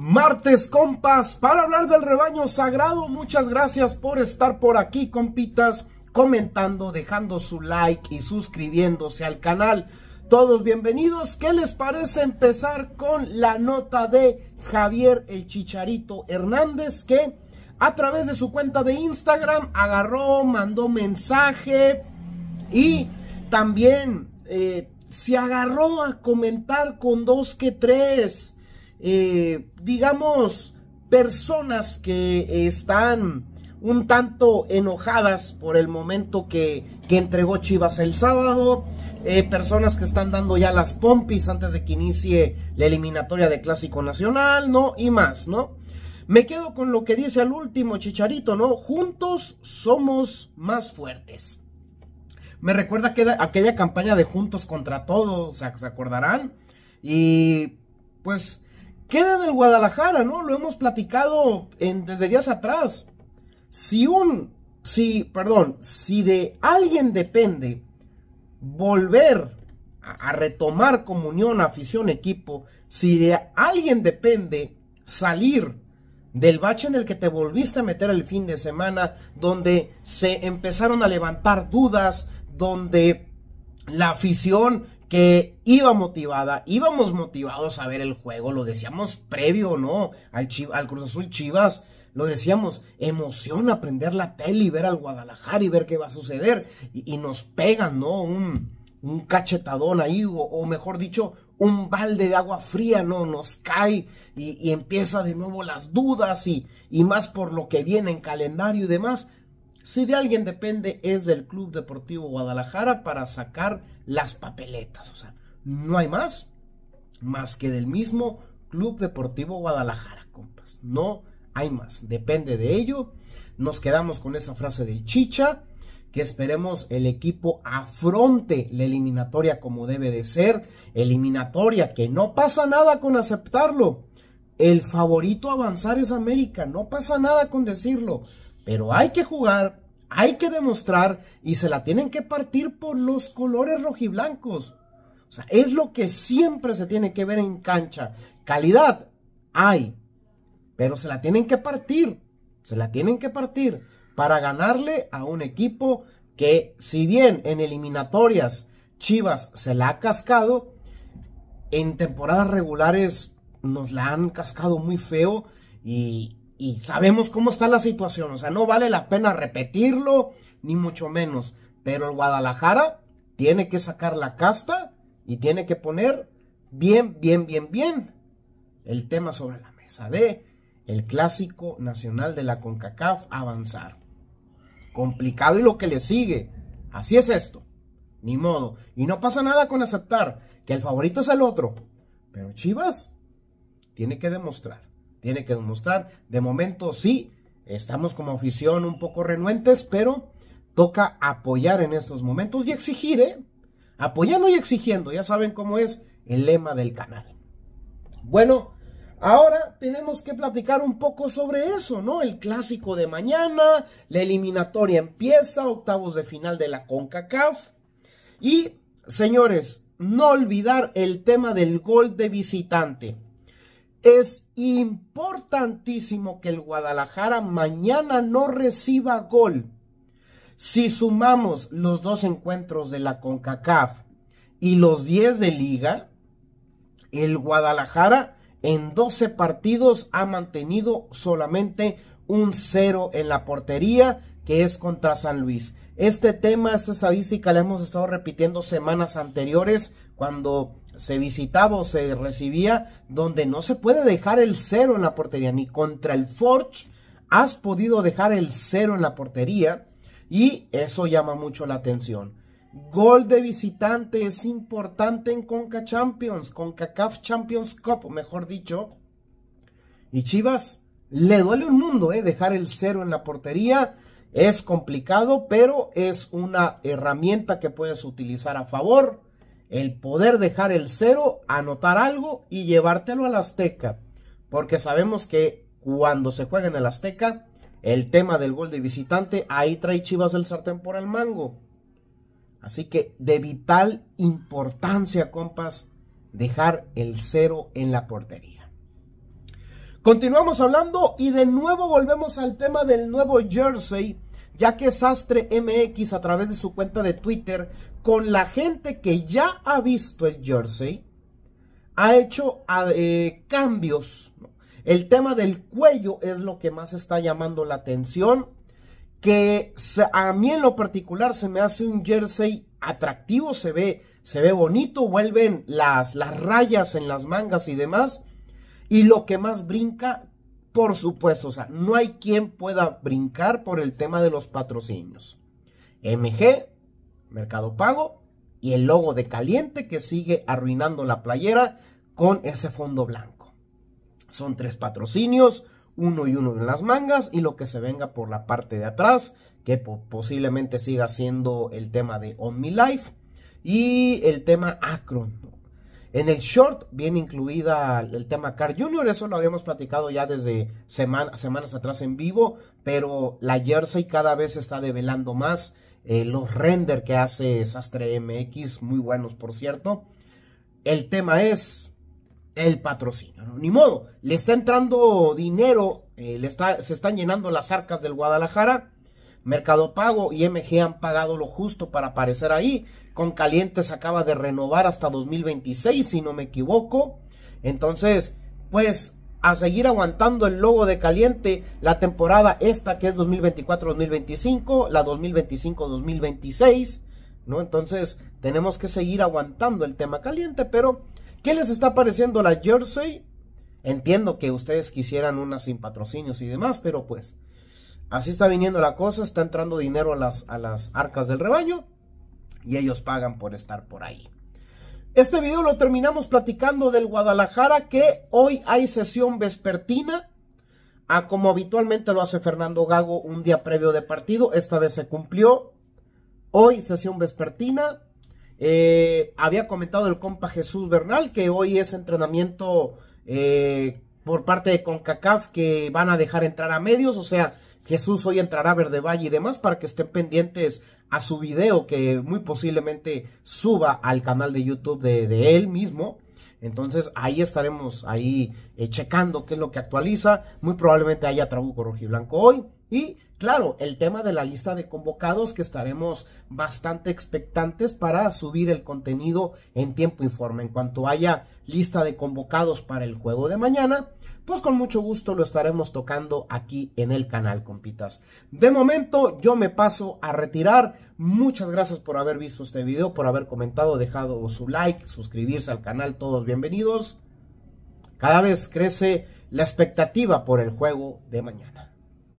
Martes, compas, para hablar del rebaño sagrado. Muchas gracias por estar por aquí, compitas, comentando, dejando su like y suscribiéndose al canal. Todos bienvenidos. ¿Qué les parece empezar con la nota de Javier el Chicharito Hernández que a través de su cuenta de Instagram agarró, mandó mensaje y también eh, se agarró a comentar con dos que tres eh, digamos, personas que están un tanto enojadas por el momento que, entregó Chivas el sábado, eh, personas que están dando ya las pompis antes de que inicie la eliminatoria de Clásico Nacional, ¿no? Y más, ¿no? Me quedo con lo que dice al último Chicharito, ¿no? Juntos somos más fuertes. Me recuerda que aquella campaña de Juntos contra Todos, ¿se acordarán? Y pues queda en Guadalajara, ¿no? Lo hemos platicado en, desde días atrás. Si un, si, perdón, si de alguien depende volver a, a retomar comunión, afición, equipo, si de alguien depende salir del bache en el que te volviste a meter el fin de semana, donde se empezaron a levantar dudas, donde la afición que iba motivada, íbamos motivados a ver el juego, lo decíamos previo, ¿no? Al, Cruz Azul Chivas, lo decíamos, emoción aprender la tele y ver al Guadalajara y ver qué va a suceder. Y, nos pegan, ¿no? Un, cachetadón ahí, o, mejor dicho, un balde de agua fría, ¿no? Nos cae y, y empieza de nuevo las dudas y, y más por lo que viene en calendario y demás. Si de alguien depende es del Club Deportivo Guadalajara para sacar las papeletas. O sea, no hay más más que del mismo Club Deportivo Guadalajara, compas. No hay más. Depende de ello. Nos quedamos con esa frase del chicha. Que esperemos el equipo afronte la eliminatoria como debe de ser. Eliminatoria que no pasa nada con aceptarlo. El favorito a avanzar es América. No pasa nada con decirlo. Pero hay que jugar, hay que demostrar y se la tienen que partir por los colores rojiblancos. O sea, es lo que siempre se tiene que ver en cancha. Calidad hay, pero se la tienen que partir, se la tienen que partir para ganarle a un equipo que si bien en eliminatorias Chivas se la ha cascado, en temporadas regulares nos la han cascado muy feo y, y sabemos cómo está la situación. O sea, no vale la pena repetirlo, ni mucho menos. Pero el Guadalajara tiene que sacar la casta y tiene que poner bien, bien, bien, bien el tema sobre la mesa de el clásico nacional de la CONCACAF avanzar. Complicado y lo que le sigue. Así es esto. Ni modo. Y no pasa nada con aceptar que el favorito es el otro. Pero Chivas tiene que demostrar tiene que demostrar. De momento sí, estamos como afición un poco renuentes, pero toca apoyar en estos momentos y exigir, ¿eh? Apoyando y exigiendo, ya saben cómo es el lema del canal. Bueno, ahora tenemos que platicar un poco sobre eso, ¿no? El clásico de mañana, la eliminatoria empieza, octavos de final de la CONCACAF. Y, señores, no olvidar el tema del gol de visitante. Es importantísimo que el Guadalajara mañana no reciba gol. Si sumamos los dos encuentros de la CONCACAF y los 10 de liga, el Guadalajara en 12 partidos ha mantenido solamente un cero en la portería, que es contra San Luis. Este tema, esta estadística la hemos estado repitiendo semanas anteriores cuando se visitaba o se recibía, donde no se puede dejar el cero en la portería, ni contra el Forge has podido dejar el cero en la portería y eso llama mucho la atención. Gol de visitante es importante en Conca Champions, CONCACAF Champions Cup, mejor dicho. Y Chivas le duele un mundo, eh, Dejar el cero en la portería es complicado, pero es una herramienta que puedes utilizar a favor el poder dejar el cero, anotar algo y llevártelo al Azteca. Porque sabemos que cuando se juega en el Azteca, el tema del gol de visitante, ahí trae Chivas del sartén por el mango. Así que de vital importancia, compas, dejar el cero en la portería. Continuamos hablando y de nuevo volvemos al tema del nuevo jersey ya que Sastre MX a través de su cuenta de Twitter, con la gente que ya ha visto el jersey, ha hecho ah, eh, cambios. El tema del cuello es lo que más está llamando la atención, que a mí en lo particular se me hace un jersey atractivo, se ve, se ve bonito, vuelven las, las rayas en las mangas y demás. Y lo que más brinca por supuesto, o sea, no hay quien pueda brincar por el tema de los patrocinios. MG, Mercado Pago y el logo de Caliente que sigue arruinando la playera con ese fondo blanco. Son tres patrocinios, uno y uno en las mangas y lo que se venga por la parte de atrás, que posiblemente siga siendo el tema de On Me Life y el tema ¿no? En el short viene incluida el tema Car Junior, eso lo habíamos platicado ya desde semanas atrás en vivo, pero la jersey cada vez se está develando más. Eh, los render que hace Sastre MX, muy buenos por cierto. El tema es el patrocinio, ni modo, le está entrando dinero, eh, le está, se están llenando las arcas del Guadalajara Mercado Pago y MG han pagado lo justo para aparecer ahí. Con Caliente se acaba de renovar hasta 2026, si no me equivoco. Entonces, pues a seguir aguantando el logo de caliente la temporada esta que es 2024-2025, la 2025-2026, ¿no? Entonces tenemos que seguir aguantando el tema caliente, pero ¿qué les está pareciendo la jersey? Entiendo que ustedes quisieran una sin patrocinios y demás, pero pues Así está viniendo la cosa, está entrando dinero a las, arcas del rebaño y ellos pagan por estar por ahí. Este video lo terminamos platicando del Guadalajara que hoy hay sesión vespertina a como habitualmente lo hace Fernando Gago un día previo de partido. Esta vez se cumplió. Hoy sesión vespertina. Eh, había comentado el compa Jesús Bernal que hoy es entrenamiento eh, por parte de CONCACAF que van a dejar entrar a medios. O sea, Jesús hoy entrará a Verde Valle y demás para que estén pendientes a su video que muy posiblemente suba al canal de YouTube de, él mismo. Entonces ahí estaremos ahí eh, checando qué es lo que actualiza. Muy probablemente haya Trabuco blanco hoy. Y claro, el tema de la lista de convocados que estaremos bastante expectantes para subir el contenido en tiempo informe En cuanto haya lista de convocados para el juego de mañana, pues con mucho gusto lo estaremos tocando aquí en el canal, compitas. De momento yo me paso a retirar. Muchas gracias por haber visto este video, por haber comentado, dejado su like, suscribirse al canal, todos bienvenidos. Cada vez crece la expectativa por el juego de mañana.